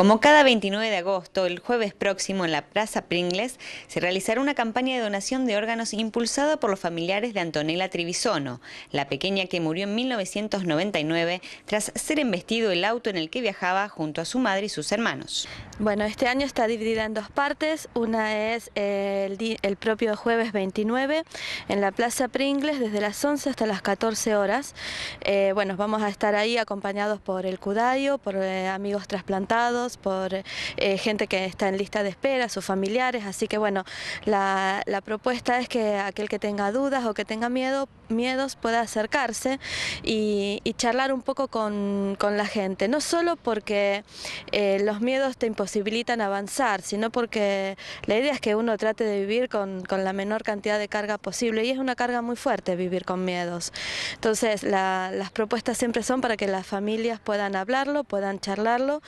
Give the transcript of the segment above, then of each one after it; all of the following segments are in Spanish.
Como cada 29 de agosto, el jueves próximo en la Plaza Pringles se realizará una campaña de donación de órganos impulsada por los familiares de Antonella Trivisono, la pequeña que murió en 1999 tras ser embestido el auto en el que viajaba junto a su madre y sus hermanos. Bueno, este año está dividida en dos partes. Una es el, propio jueves 29 en la Plaza Pringles desde las 11 hasta las 14 horas. Eh, bueno, vamos a estar ahí acompañados por el Cudayo, por eh, amigos trasplantados, por eh, gente que está en lista de espera, sus familiares, así que bueno, la, propuesta es que aquel que tenga dudas o que tenga miedo, miedos pueda acercarse y, charlar un poco con, la gente, no solo porque eh, los miedos te imposibilitan avanzar, sino porque la idea es que uno trate de vivir con, la menor cantidad de carga posible y es una carga muy fuerte vivir con miedos. Entonces las propuestas siempre son para que las familias puedan hablarlo, puedan charlarlo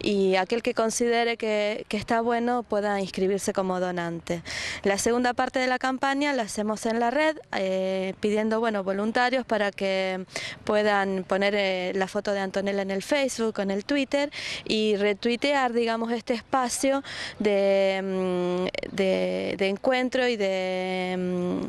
y y aquel que considere que, está bueno pueda inscribirse como donante. La segunda parte de la campaña la hacemos en la red eh, pidiendo bueno, voluntarios para que puedan poner eh, la foto de Antonella en el Facebook, en el Twitter y retuitear digamos, este espacio de mm, encuentro y de, mm,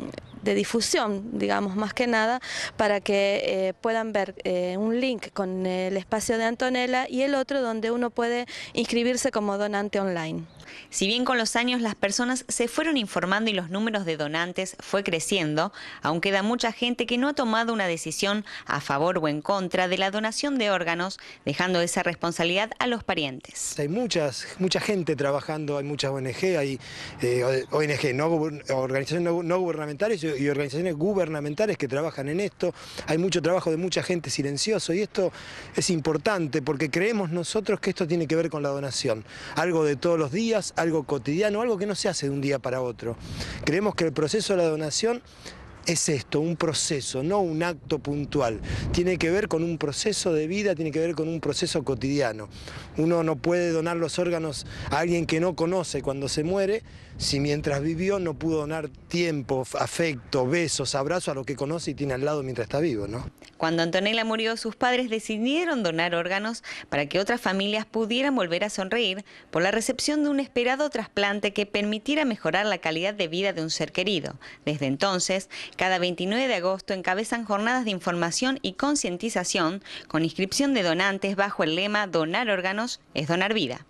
de difusión, digamos, más que nada, para que eh, puedan ver eh, un link con el espacio de Antonella y el otro donde uno puede inscribirse como donante online. Si bien con los años las personas se fueron informando y los números de donantes fue creciendo, aún queda mucha gente que no ha tomado una decisión a favor o en contra de la donación de órganos, dejando esa responsabilidad a los parientes. Hay muchas, mucha gente trabajando, hay muchas ONG, hay eh, ONG no, organizaciones no, gubernamentales y, y organizaciones gubernamentales que trabajan en esto, hay mucho trabajo de mucha gente silencioso y esto es importante porque creemos nosotros que esto tiene que ver con la donación, algo de todos los días, algo cotidiano, algo que no se hace de un día para otro. Creemos que el proceso de la donación es esto, un proceso, no un acto puntual. Tiene que ver con un proceso de vida, tiene que ver con un proceso cotidiano. Uno no puede donar los órganos a alguien que no conoce cuando se muere, si mientras vivió no pudo donar tiempo, afecto, besos, abrazos a lo que conoce y tiene al lado mientras está vivo, ¿no? Cuando Antonella murió, sus padres decidieron donar órganos para que otras familias pudieran volver a sonreír por la recepción de un esperado trasplante que permitiera mejorar la calidad de vida de un ser querido. Desde entonces, cada 29 de agosto encabezan jornadas de información y concientización con inscripción de donantes bajo el lema Donar órganos es donar vida.